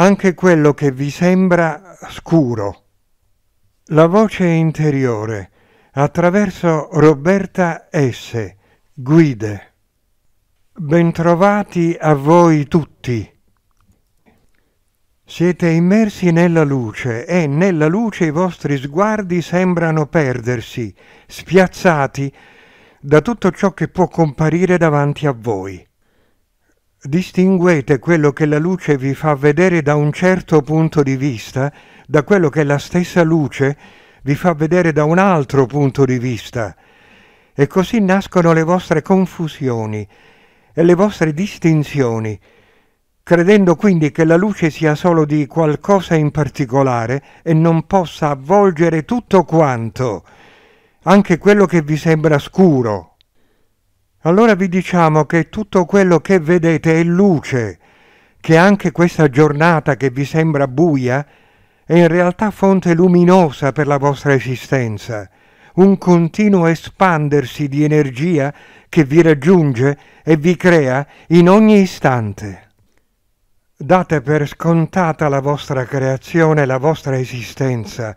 anche quello che vi sembra scuro. La voce interiore attraverso Roberta S. Guide. Bentrovati a voi tutti. Siete immersi nella luce e nella luce i vostri sguardi sembrano perdersi, spiazzati da tutto ciò che può comparire davanti a voi. Distinguete quello che la luce vi fa vedere da un certo punto di vista da quello che la stessa luce vi fa vedere da un altro punto di vista. E così nascono le vostre confusioni e le vostre distinzioni, credendo quindi che la luce sia solo di qualcosa in particolare e non possa avvolgere tutto quanto, anche quello che vi sembra scuro. Allora vi diciamo che tutto quello che vedete è luce, che anche questa giornata che vi sembra buia è in realtà fonte luminosa per la vostra esistenza, un continuo espandersi di energia che vi raggiunge e vi crea in ogni istante. Date per scontata la vostra creazione, la vostra esistenza,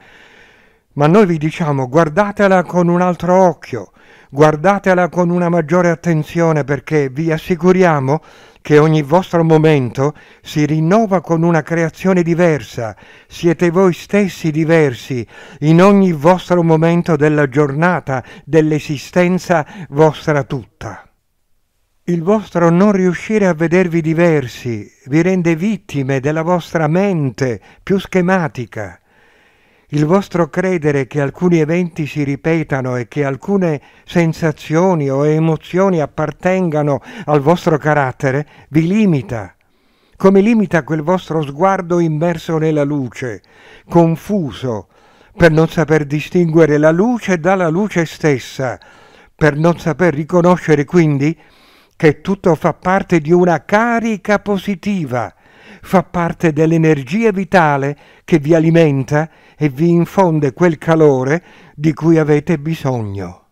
ma noi vi diciamo guardatela con un altro occhio, guardatela con una maggiore attenzione perché vi assicuriamo che ogni vostro momento si rinnova con una creazione diversa, siete voi stessi diversi in ogni vostro momento della giornata, dell'esistenza vostra tutta. Il vostro non riuscire a vedervi diversi vi rende vittime della vostra mente più schematica, il vostro credere che alcuni eventi si ripetano e che alcune sensazioni o emozioni appartengano al vostro carattere vi limita, come limita quel vostro sguardo immerso nella luce, confuso, per non saper distinguere la luce dalla luce stessa, per non saper riconoscere quindi che tutto fa parte di una carica positiva, fa parte dell'energia vitale che vi alimenta e vi infonde quel calore di cui avete bisogno.